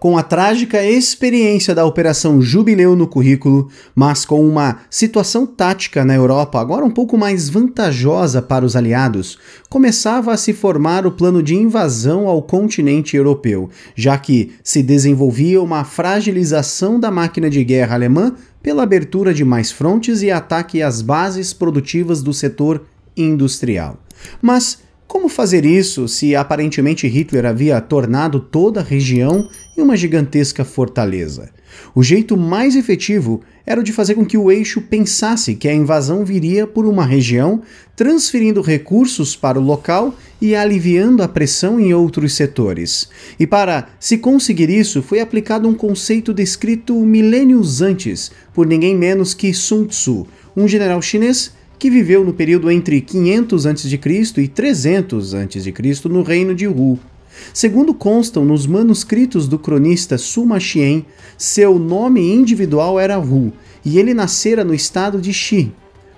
com a trágica experiência da Operação Jubileu no currículo, mas com uma situação tática na Europa agora um pouco mais vantajosa para os aliados, começava a se formar o plano de invasão ao continente europeu, já que se desenvolvia uma fragilização da máquina de guerra alemã pela abertura de mais frontes e ataque às bases produtivas do setor industrial. Mas como fazer isso se aparentemente Hitler havia tornado toda a região em uma gigantesca fortaleza? O jeito mais efetivo era o de fazer com que o eixo pensasse que a invasão viria por uma região, transferindo recursos para o local e aliviando a pressão em outros setores. E para se conseguir isso, foi aplicado um conceito descrito milênios antes por ninguém menos que Sun Tzu, um general chinês que viveu no período entre 500 a.C. e 300 a.C. no reino de Wu. Segundo constam nos manuscritos do cronista Suma Xian, seu nome individual era Wu e ele nascera no estado de Xi,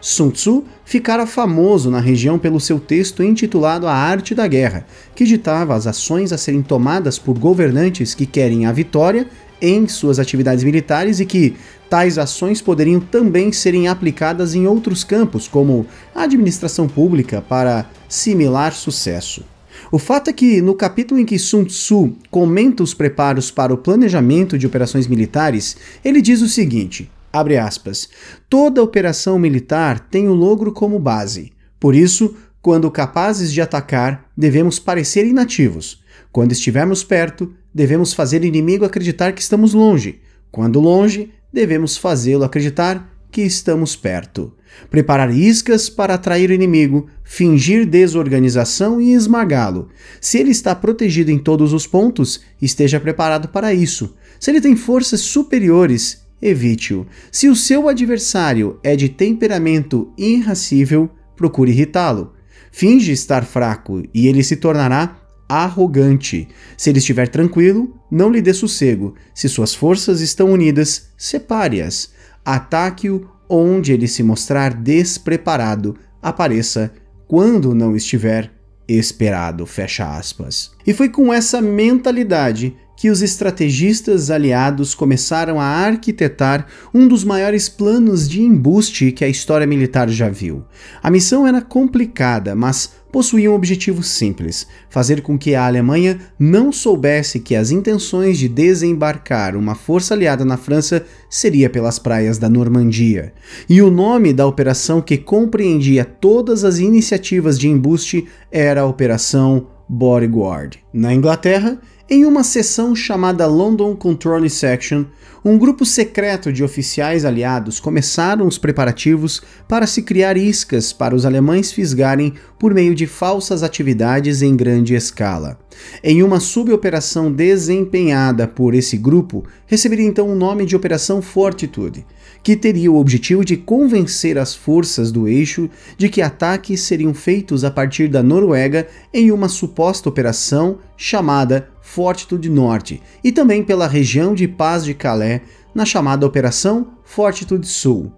Sun Tzu ficara famoso na região pelo seu texto intitulado A Arte da Guerra, que ditava as ações a serem tomadas por governantes que querem a vitória em suas atividades militares e que tais ações poderiam também serem aplicadas em outros campos, como a administração pública, para similar sucesso. O fato é que, no capítulo em que Sun Tzu comenta os preparos para o planejamento de operações militares, ele diz o seguinte: Abre aspas. Toda operação militar tem o logro como base. Por isso, quando capazes de atacar, devemos parecer inativos. Quando estivermos perto, devemos fazer o inimigo acreditar que estamos longe. Quando longe, devemos fazê-lo acreditar que estamos perto. Preparar iscas para atrair o inimigo, fingir desorganização e esmagá-lo. Se ele está protegido em todos os pontos, esteja preparado para isso. Se ele tem forças superiores, evite-o. Se o seu adversário é de temperamento irracível, procure irritá-lo. Finge estar fraco e ele se tornará arrogante. Se ele estiver tranquilo, não lhe dê sossego. Se suas forças estão unidas, separe-as. Ataque-o onde ele se mostrar despreparado. Apareça quando não estiver esperado, fecha aspas. E foi com essa mentalidade que os estrategistas aliados começaram a arquitetar um dos maiores planos de embuste que a história militar já viu. A missão era complicada, mas possuía um objetivo simples: fazer com que a Alemanha não soubesse que as intenções de desembarcar uma força aliada na França seria pelas praias da Normandia. E o nome da operação que compreendia todas as iniciativas de embuste era a Operação Bodyguard. Na Inglaterra, em uma sessão chamada London Control Section, um grupo secreto de oficiais aliados começaram os preparativos para se criar iscas para os alemães fisgarem por meio de falsas atividades em grande escala. Em uma suboperação desempenhada por esse grupo, receberia então o nome de Operação Fortitude, que teria o objetivo de convencer as forças do eixo de que ataques seriam feitos a partir da Noruega em uma suposta operação chamada Fortitude Norte e também pela região de Paz de Calais na chamada Operação Fortitude Sul.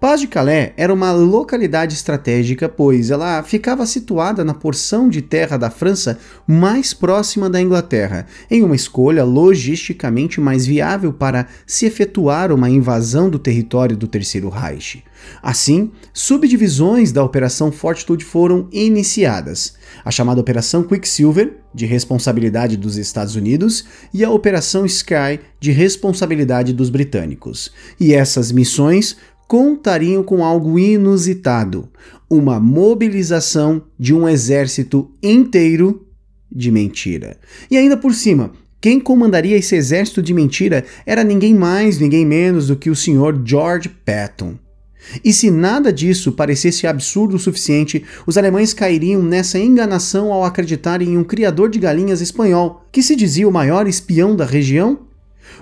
Paz de Calais era uma localidade estratégica, pois ela ficava situada na porção de terra da França mais próxima da Inglaterra, em uma escolha logisticamente mais viável para se efetuar uma invasão do território do Terceiro Reich. Assim, subdivisões da Operação Fortitude foram iniciadas: a chamada Operação Quicksilver, de responsabilidade dos Estados Unidos, e a Operação Sky, de responsabilidade dos britânicos. E essas missões contariam com algo inusitado: uma mobilização de um exército inteiro de mentira. E ainda por cima, quem comandaria esse exército de mentira era ninguém mais, ninguém menos do que o senhor George Patton. E se nada disso parecesse absurdo o suficiente, os alemães cairiam nessa enganação ao acreditarem em um criador de galinhas espanhol, que se dizia o maior espião da região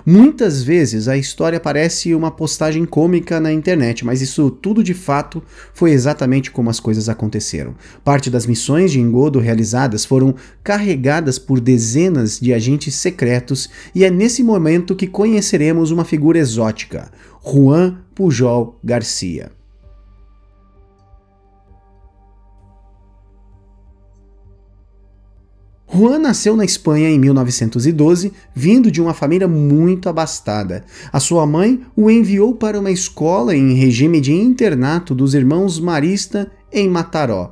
Muitas vezes a história parece uma postagem cômica na internet, mas isso tudo de fato foi exatamente como as coisas aconteceram. Parte das missões de engodo realizadas foram carregadas por dezenas de agentes secretos, e é nesse momento que conheceremos uma figura exótica, Juan Pujol Garcia. Juan nasceu na Espanha em 1912, vindo de uma família muito abastada. A sua mãe o enviou para uma escola em regime de internato dos irmãos Marista em Mataró.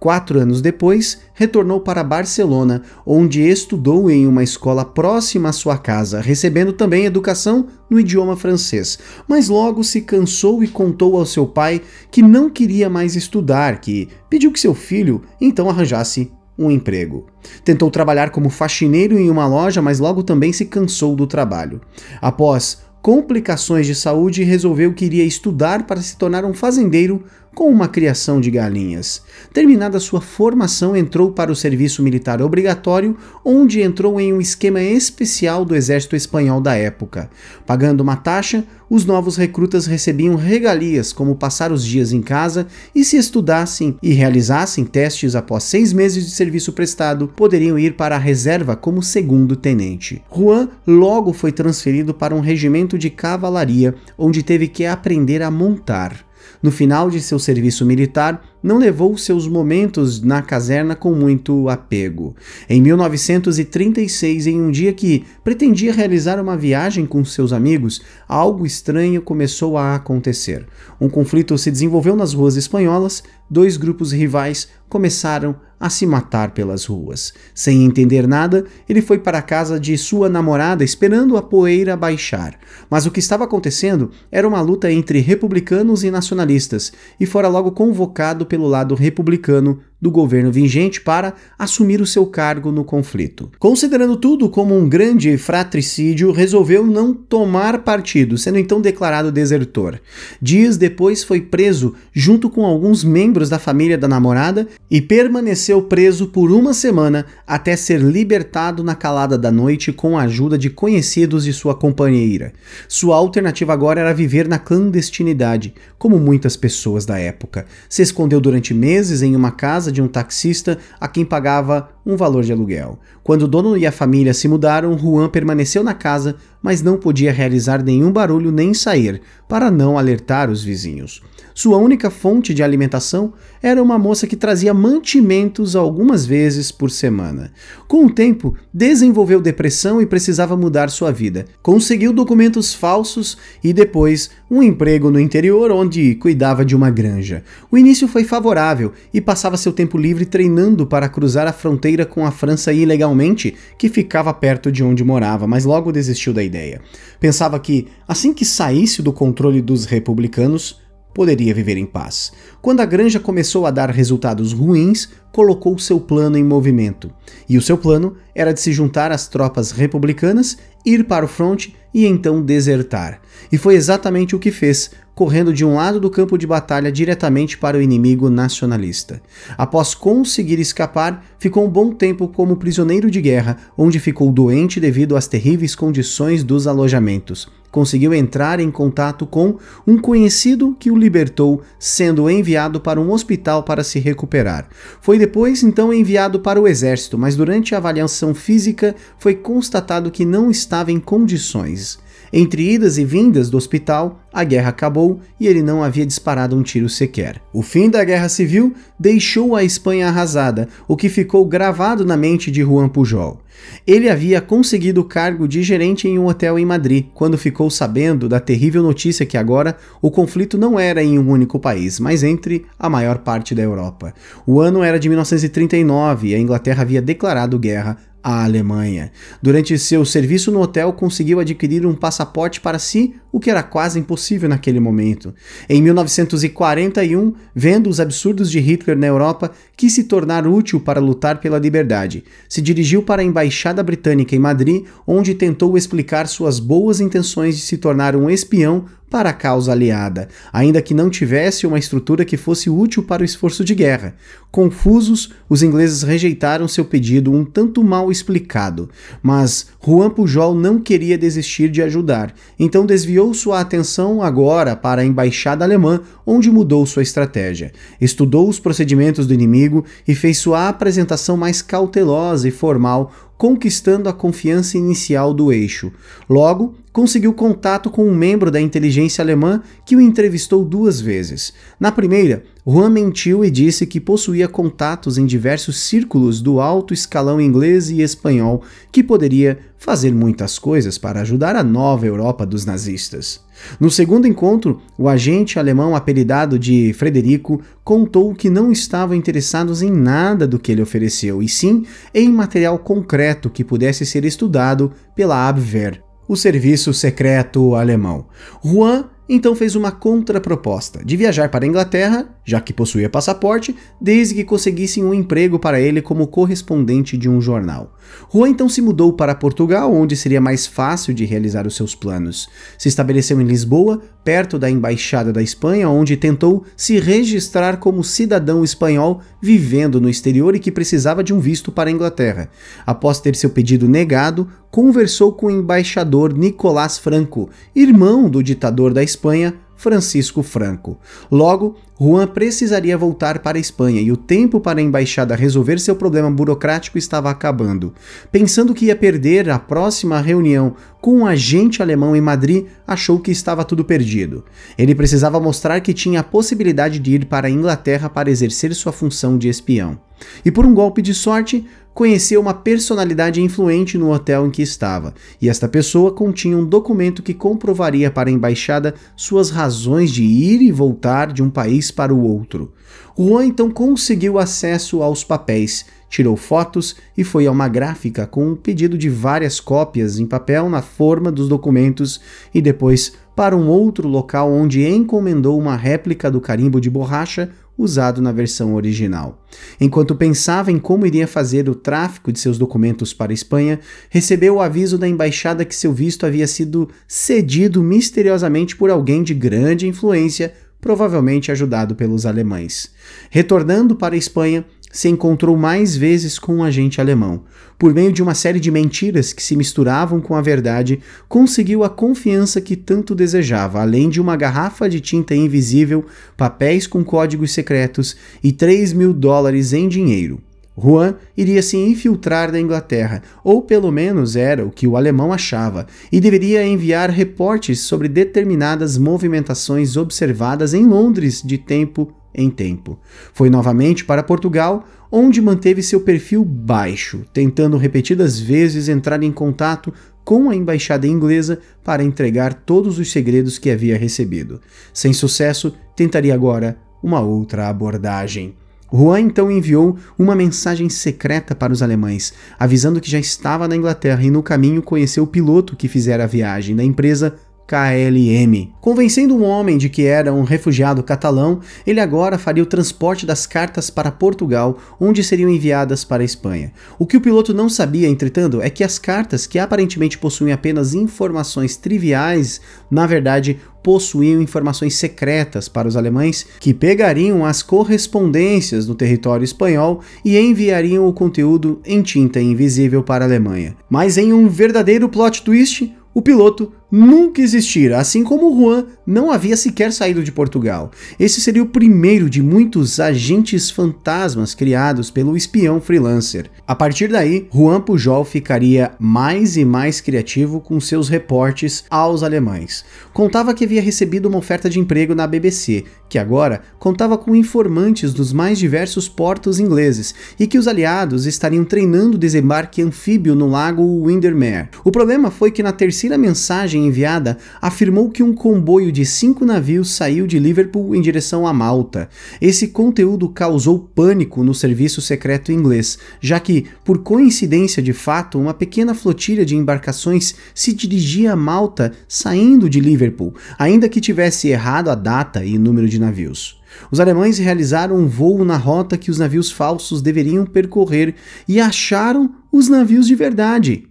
Quatro anos depois, retornou para Barcelona, onde estudou em uma escola próxima à sua casa, recebendo também educação no idioma francês. Mas logo se cansou e contou ao seu pai que não queria mais estudar, que pediu que seu filho então arranjasse um emprego. Tentou trabalhar como faxineiro em uma loja, mas logo também se cansou do trabalho. Após complicações de saúde, resolveu que iria estudar para se tornar um fazendeiro com uma criação de galinhas. Terminada sua formação, entrou para o serviço militar obrigatório, onde entrou em um esquema especial do exército espanhol da época. Pagando uma taxa, os novos recrutas recebiam regalias como passar os dias em casa e se estudassem e realizassem testes após seis meses de serviço prestado, poderiam ir para a reserva como segundo tenente. Juan logo foi transferido para um regimento de cavalaria, onde teve que aprender a montar. No final de seu serviço militar, não levou seus momentos na caserna com muito apego. Em 1936, em um dia que pretendia realizar uma viagem com seus amigos, algo estranho começou a acontecer. Um conflito se desenvolveu nas ruas espanholas, dois grupos rivais começaram a se matar pelas ruas. Sem entender nada, ele foi para a casa de sua namorada esperando a poeira baixar. Mas o que estava acontecendo era uma luta entre republicanos e nacionalistas, e fora logo convocado pelo lado republicano do governo vigente para assumir o seu cargo no conflito. Considerando tudo como um grande fratricídio, resolveu não tomar partido, sendo então declarado desertor. Dias depois foi preso junto com alguns membros da família da namorada e permaneceu preso por uma semana até ser libertado na calada da noite com a ajuda de conhecidos e sua companheira. Sua alternativa agora era viver na clandestinidade, como muitas pessoas da época. Se escondeu durante meses em uma casa casa de um taxista a quem pagava um valor de aluguel. Quando o dono e a família se mudaram, Juan permaneceu na casa, mas não podia realizar nenhum barulho nem sair, para não alertar os vizinhos. Sua única fonte de alimentação era uma moça que trazia mantimentos algumas vezes por semana. Com o tempo, desenvolveu depressão e precisava mudar sua vida. Conseguiu documentos falsos e depois um emprego no interior onde cuidava de uma granja. O início foi favorável e passava seu tempo livre treinando para cruzar a fronteira fronteira com a França ilegalmente, que ficava perto de onde morava, mas logo desistiu da ideia. Pensava que, assim que saísse do controle dos republicanos, poderia viver em paz. Quando a granja começou a dar resultados ruins, colocou seu plano em movimento. E o seu plano era de se juntar às tropas republicanas, ir para o fronte e então desertar. E foi exatamente o que fez correndo de um lado do campo de batalha diretamente para o inimigo nacionalista. Após conseguir escapar, ficou um bom tempo como prisioneiro de guerra, onde ficou doente devido às terríveis condições dos alojamentos. Conseguiu entrar em contato com um conhecido que o libertou, sendo enviado para um hospital para se recuperar. Foi depois, então, enviado para o exército, mas durante a avaliação física foi constatado que não estava em condições. Entre idas e vindas do hospital, a guerra acabou e ele não havia disparado um tiro sequer. O fim da Guerra Civil deixou a Espanha arrasada, o que ficou gravado na mente de Juan Pujol. Ele havia conseguido o cargo de gerente em um hotel em Madrid, quando ficou sabendo da terrível notícia que agora o conflito não era em um único país, mas entre a maior parte da Europa. O ano era de 1939 e a Inglaterra havia declarado guerra à Alemanha. Durante seu serviço no hotel, conseguiu adquirir um passaporte para si, o que era quase impossível naquele momento. Em 1941, vendo os absurdos de Hitler na Europa, quis se tornar útil para lutar pela liberdade. Se dirigiu para a Embaixada Britânica em Madrid, onde tentou explicar suas boas intenções de se tornar um espião para a causa aliada, ainda que não tivesse uma estrutura que fosse útil para o esforço de guerra. Confusos, os ingleses rejeitaram seu pedido um tanto mal explicado, mas Juan Pujol não queria desistir de ajudar, então desviou sua atenção agora para a embaixada alemã, onde mudou sua estratégia. Estudou os procedimentos do inimigo e fez sua apresentação mais cautelosa e formal conquistando a confiança inicial do eixo. Logo, conseguiu contato com um membro da inteligência alemã que o entrevistou duas vezes. Na primeira, Juan mentiu e disse que possuía contatos em diversos círculos do alto escalão inglês e espanhol, que poderia fazer muitas coisas para ajudar a nova Europa dos nazistas. No segundo encontro, o agente alemão apelidado de Frederico contou que não estavam interessados em nada do que ele ofereceu, e sim em material concreto que pudesse ser estudado pela Abwehr, o serviço secreto alemão. Juan então fez uma contraproposta de viajar para a Inglaterra, já que possuía passaporte, desde que conseguissem um emprego para ele como correspondente de um jornal. Juan então se mudou para Portugal, onde seria mais fácil de realizar os seus planos. Se estabeleceu em Lisboa, perto da embaixada da Espanha, onde tentou se registrar como cidadão espanhol vivendo no exterior e que precisava de um visto para a Inglaterra. Após ter seu pedido negado, conversou com o embaixador Nicolás Franco, irmão do ditador da Espanha, Francisco Franco. Logo, Juan precisaria voltar para a Espanha e o tempo para a embaixada resolver seu problema burocrático estava acabando. Pensando que ia perder a próxima reunião com um agente alemão em Madrid, achou que estava tudo perdido. Ele precisava mostrar que tinha a possibilidade de ir para a Inglaterra para exercer sua função de espião. E por um golpe de sorte, conheceu uma personalidade influente no hotel em que estava, e esta pessoa continha um documento que comprovaria para a embaixada suas razões de ir e voltar de um país para o outro. Juan então conseguiu acesso aos papéis, tirou fotos e foi a uma gráfica com o um pedido de várias cópias em papel na forma dos documentos e depois para um outro local onde encomendou uma réplica do carimbo de borracha usado na versão original. Enquanto pensava em como iria fazer o tráfico de seus documentos para a Espanha, recebeu o aviso da embaixada que seu visto havia sido cedido misteriosamente por alguém de grande influência provavelmente ajudado pelos alemães. Retornando para a Espanha, se encontrou mais vezes com um agente alemão. Por meio de uma série de mentiras que se misturavam com a verdade, conseguiu a confiança que tanto desejava, além de uma garrafa de tinta invisível, papéis com códigos secretos e 3 mil dólares em dinheiro. Juan iria se infiltrar na Inglaterra, ou pelo menos era o que o alemão achava, e deveria enviar reportes sobre determinadas movimentações observadas em Londres de tempo em tempo. Foi novamente para Portugal, onde manteve seu perfil baixo, tentando repetidas vezes entrar em contato com a embaixada inglesa para entregar todos os segredos que havia recebido. Sem sucesso, tentaria agora uma outra abordagem. Juan então enviou uma mensagem secreta para os alemães, avisando que já estava na Inglaterra e no caminho conheceu o piloto que fizera a viagem da empresa KLM. Convencendo um homem de que era um refugiado catalão, ele agora faria o transporte das cartas para Portugal, onde seriam enviadas para a Espanha. O que o piloto não sabia, entretanto, é que as cartas, que aparentemente possuem apenas informações triviais, na verdade possuíam informações secretas para os alemães que pegariam as correspondências do território espanhol e enviariam o conteúdo em tinta invisível para a Alemanha. Mas em um verdadeiro plot twist, o piloto nunca existira, assim como Juan não havia sequer saído de Portugal. Esse seria o primeiro de muitos agentes fantasmas criados pelo espião freelancer. A partir daí, Juan Pujol ficaria mais e mais criativo com seus reportes aos alemães. Contava que havia recebido uma oferta de emprego na BBC, que agora contava com informantes dos mais diversos portos ingleses e que os aliados estariam treinando o desembarque anfíbio no lago Windermere. O problema foi que na terceira mensagem mensagem enviada afirmou que um comboio de cinco navios saiu de Liverpool em direção a Malta. Esse conteúdo causou pânico no serviço secreto inglês, já que, por coincidência de fato, uma pequena flotilha de embarcações se dirigia a Malta saindo de Liverpool, ainda que tivesse errado a data e número de navios. Os alemães realizaram um voo na rota que os navios falsos deveriam percorrer e acharam os navios de verdade.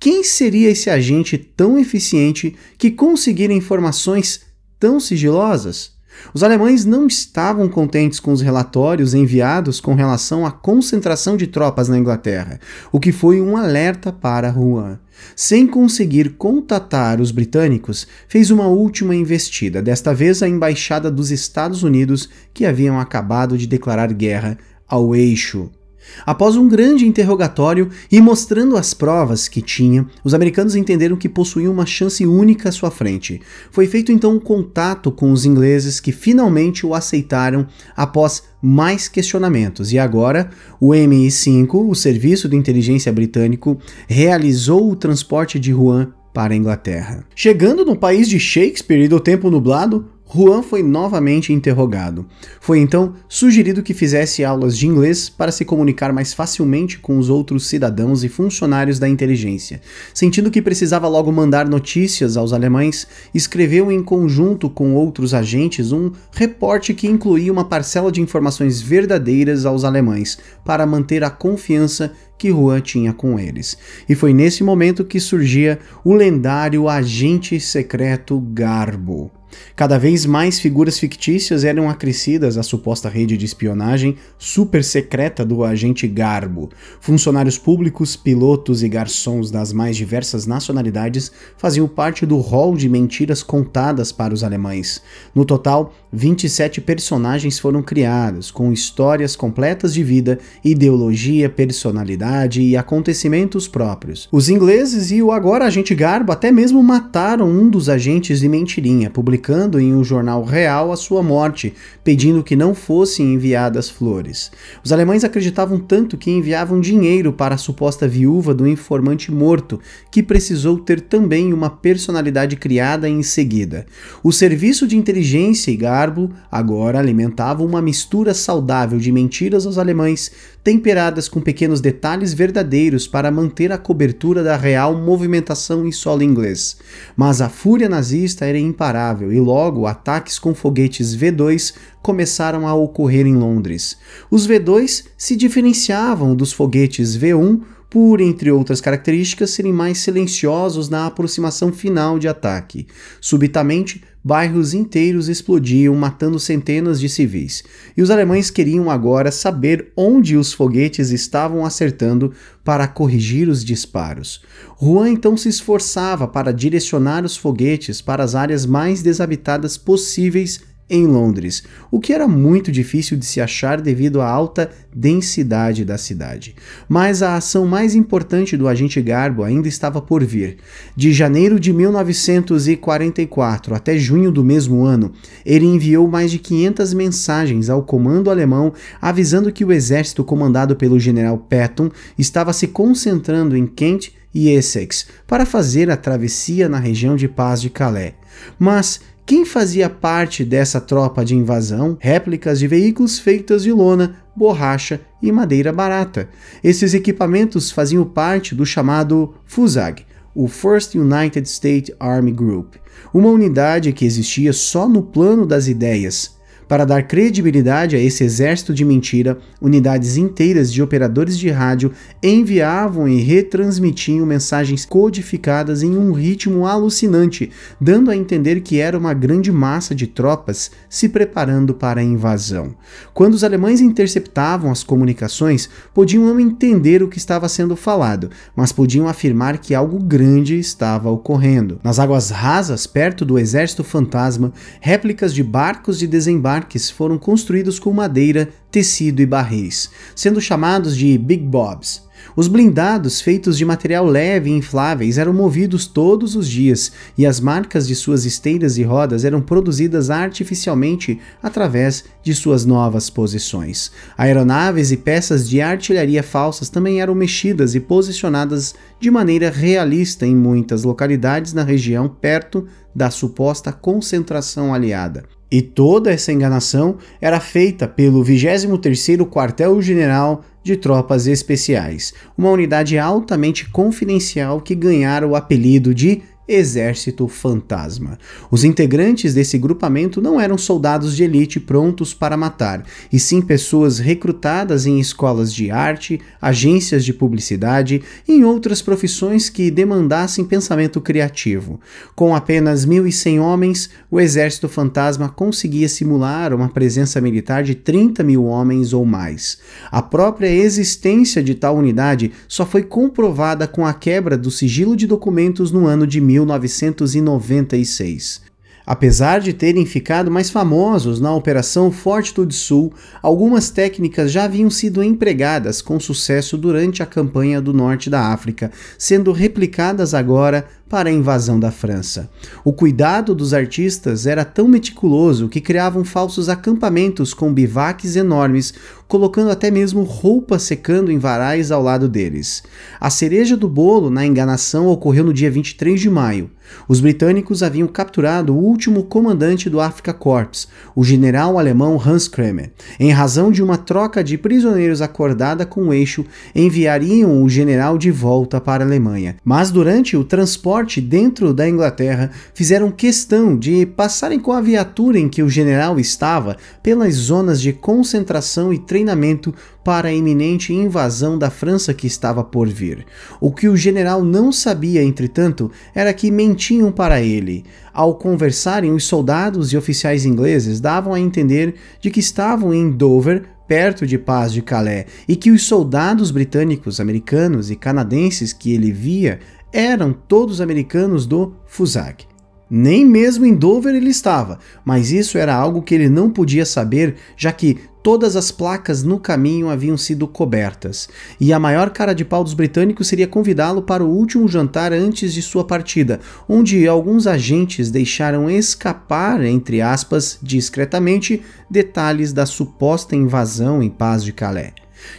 Quem seria esse agente tão eficiente que conseguira informações tão sigilosas? Os alemães não estavam contentes com os relatórios enviados com relação à concentração de tropas na Inglaterra, o que foi um alerta para Rouen. Sem conseguir contatar os britânicos, fez uma última investida, desta vez a embaixada dos Estados Unidos, que haviam acabado de declarar guerra ao eixo Após um grande interrogatório e mostrando as provas que tinha, os americanos entenderam que possuíam uma chance única à sua frente. Foi feito então um contato com os ingleses que finalmente o aceitaram após mais questionamentos. E agora, o MI5, o Serviço de Inteligência Britânico, realizou o transporte de Juan para a Inglaterra. Chegando no país de Shakespeare e do Tempo Nublado, Juan foi novamente interrogado. Foi então sugerido que fizesse aulas de inglês para se comunicar mais facilmente com os outros cidadãos e funcionários da inteligência. Sentindo que precisava logo mandar notícias aos alemães, escreveu em conjunto com outros agentes um reporte que incluía uma parcela de informações verdadeiras aos alemães, para manter a confiança que Juan tinha com eles. E foi nesse momento que surgia o lendário agente secreto Garbo. Cada vez mais figuras fictícias eram acrescidas à suposta rede de espionagem super secreta do agente Garbo. Funcionários públicos, pilotos e garçons das mais diversas nacionalidades faziam parte do rol de mentiras contadas para os alemães. No total, 27 personagens foram criados, com histórias completas de vida, ideologia, personalidade e acontecimentos próprios. Os ingleses e o agora agente Garbo até mesmo mataram um dos agentes de mentirinha, publicando em um jornal real a sua morte, pedindo que não fossem enviadas flores. Os alemães acreditavam tanto que enviavam dinheiro para a suposta viúva do informante morto, que precisou ter também uma personalidade criada em seguida. O serviço de inteligência e Garbo Barbo agora alimentava uma mistura saudável de mentiras aos alemães, temperadas com pequenos detalhes verdadeiros para manter a cobertura da real movimentação em solo inglês. Mas a fúria nazista era imparável e logo ataques com foguetes V2 começaram a ocorrer em Londres. Os V2 se diferenciavam dos foguetes V1 por, entre outras características, serem mais silenciosos na aproximação final de ataque. Subitamente, bairros inteiros explodiam, matando centenas de civis. E os alemães queriam agora saber onde os foguetes estavam acertando para corrigir os disparos. Juan então se esforçava para direcionar os foguetes para as áreas mais desabitadas possíveis em Londres, o que era muito difícil de se achar devido à alta densidade da cidade. Mas a ação mais importante do agente Garbo ainda estava por vir. De janeiro de 1944 até junho do mesmo ano, ele enviou mais de 500 mensagens ao comando alemão avisando que o exército comandado pelo general Patton estava se concentrando em Kent e Essex para fazer a travessia na região de paz de Calais. Mas quem fazia parte dessa tropa de invasão? Réplicas de veículos feitas de lona, borracha e madeira barata. Esses equipamentos faziam parte do chamado FUSAG, o First United States Army Group, uma unidade que existia só no plano das ideias para dar credibilidade a esse exército de mentira, unidades inteiras de operadores de rádio enviavam e retransmitiam mensagens codificadas em um ritmo alucinante, dando a entender que era uma grande massa de tropas se preparando para a invasão. Quando os alemães interceptavam as comunicações, podiam não entender o que estava sendo falado, mas podiam afirmar que algo grande estava ocorrendo. Nas águas rasas, perto do exército fantasma, réplicas de barcos de desembarque embarques foram construídos com madeira, tecido e barris, sendo chamados de Big Bobs. Os blindados, feitos de material leve e infláveis, eram movidos todos os dias e as marcas de suas esteiras e rodas eram produzidas artificialmente através de suas novas posições. Aeronaves e peças de artilharia falsas também eram mexidas e posicionadas de maneira realista em muitas localidades na região perto da suposta concentração aliada. E toda essa enganação era feita pelo 23º Quartel-General de Tropas Especiais, uma unidade altamente confidencial que ganhara o apelido de Exército Fantasma. Os integrantes desse grupamento não eram soldados de elite prontos para matar, e sim pessoas recrutadas em escolas de arte, agências de publicidade e em outras profissões que demandassem pensamento criativo. Com apenas 1.100 homens, o Exército Fantasma conseguia simular uma presença militar de 30 mil homens ou mais. A própria existência de tal unidade só foi comprovada com a quebra do sigilo de documentos no ano de 1900. 1996. Apesar de terem ficado mais famosos na Operação Fortitude Sul, algumas técnicas já haviam sido empregadas com sucesso durante a campanha do norte da África, sendo replicadas agora para a invasão da França. O cuidado dos artistas era tão meticuloso que criavam falsos acampamentos com bivaques enormes, colocando até mesmo roupa secando em varais ao lado deles. A cereja do bolo na enganação ocorreu no dia 23 de maio. Os britânicos haviam capturado o último comandante do Afrika Korps, o general alemão Hans Kremer, em razão de uma troca de prisioneiros acordada com o eixo, enviariam o general de volta para a Alemanha. Mas durante o transporte dentro da Inglaterra, fizeram questão de passarem com a viatura em que o general estava pelas zonas de concentração e treinamento para a iminente invasão da França que estava por vir. O que o general não sabia, entretanto, era que mentiam para ele. Ao conversarem, os soldados e oficiais ingleses davam a entender de que estavam em Dover perto de Paz de Calais e que os soldados britânicos, americanos e canadenses que ele via eram todos americanos do Fusag. Nem mesmo em Dover ele estava, mas isso era algo que ele não podia saber, já que todas as placas no caminho haviam sido cobertas, e a maior cara de pau dos britânicos seria convidá-lo para o último jantar antes de sua partida, onde alguns agentes deixaram escapar, entre aspas, discretamente, detalhes da suposta invasão em paz de Calais.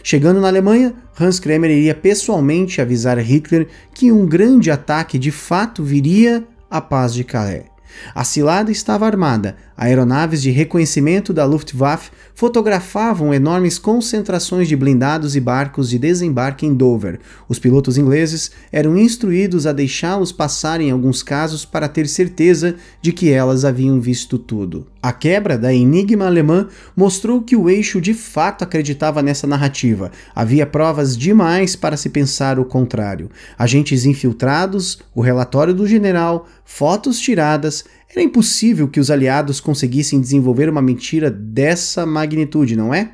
Chegando na Alemanha, Hans Kremer iria pessoalmente avisar Hitler que um grande ataque de fato viria a paz de Calais. A cilada estava armada, Aeronaves de reconhecimento da Luftwaffe fotografavam enormes concentrações de blindados e barcos de desembarque em Dover. Os pilotos ingleses eram instruídos a deixá-los passar em alguns casos para ter certeza de que elas haviam visto tudo. A quebra da Enigma alemã mostrou que o eixo de fato acreditava nessa narrativa. Havia provas demais para se pensar o contrário. Agentes infiltrados, o relatório do general, fotos tiradas, era é impossível que os aliados conseguissem desenvolver uma mentira dessa magnitude, não é?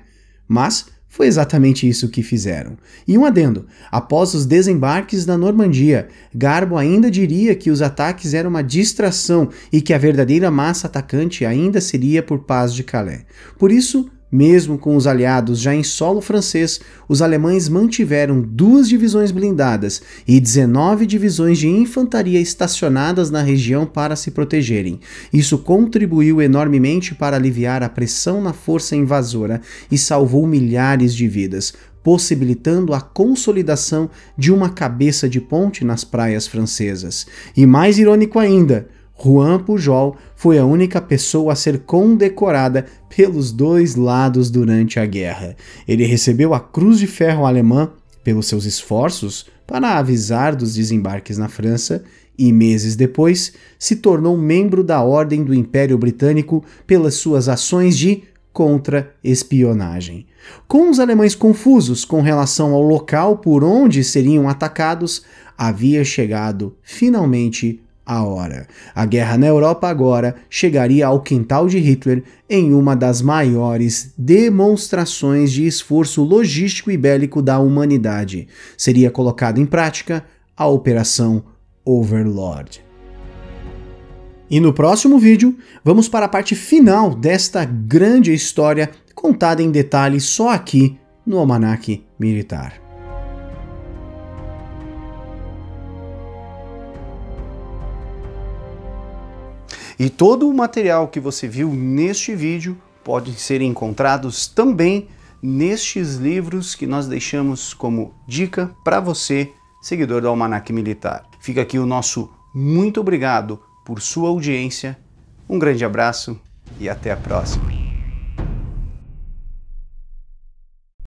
Mas foi exatamente isso que fizeram. E um adendo: após os desembarques na Normandia, Garbo ainda diria que os ataques eram uma distração e que a verdadeira massa atacante ainda seria por Paz de Calais. Por isso, mesmo com os aliados já em solo francês, os alemães mantiveram duas divisões blindadas e 19 divisões de infantaria estacionadas na região para se protegerem. Isso contribuiu enormemente para aliviar a pressão na força invasora e salvou milhares de vidas, possibilitando a consolidação de uma cabeça de ponte nas praias francesas. E mais irônico ainda, Juan Pujol foi a única pessoa a ser condecorada pelos dois lados durante a guerra. Ele recebeu a Cruz de Ferro alemã pelos seus esforços para avisar dos desembarques na França e meses depois se tornou membro da Ordem do Império Britânico pelas suas ações de contra-espionagem. Com os alemães confusos com relação ao local por onde seriam atacados, havia chegado finalmente a hora. A guerra na Europa agora chegaria ao quintal de Hitler em uma das maiores demonstrações de esforço logístico e bélico da humanidade. Seria colocada em prática a Operação Overlord. E no próximo vídeo, vamos para a parte final desta grande história contada em detalhes só aqui no Almanac Militar. E todo o material que você viu neste vídeo pode ser encontrados também nestes livros que nós deixamos como dica para você, seguidor do Almanac Militar. Fica aqui o nosso muito obrigado por sua audiência, um grande abraço e até a próxima.